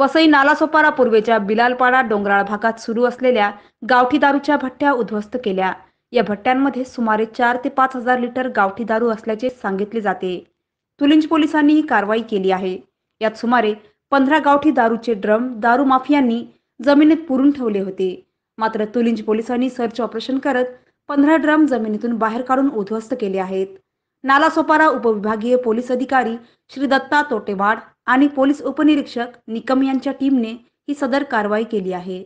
वसई नालासोपारा पूर्वेच्या बिलालपाडा डोंगराळ भागात सुरू असलेल्या गावठी दारूच्या भट्ट्या उद्ध्वस्त केल्या या भट्ट्यांमध्ये सुमारे चार ते पाच हजार लिटर गावठी दारू असल्याचे सांगितले जाते तुलिंज पोलिसांनी ही कारवाई केली आहे यात सुमारे पंधरा गावठी दारूचे ड्रम दारू माफियांनी जमिनीत पुरून ठेवले होते मात्र तुलिंज पोलिसांनी सर्च ऑपरेशन करत पंधरा ड्रम जमिनीतून बाहेर काढून उद्ध्वस्त केले आहेत नालासोपारा उपविभागीय पोलीस अधिकारी श्री दत्ता तोटेवाड आणि पोलीस उपनिरीक्षक निकम यांच्या टीमने ही सदर कारवाई केली आहे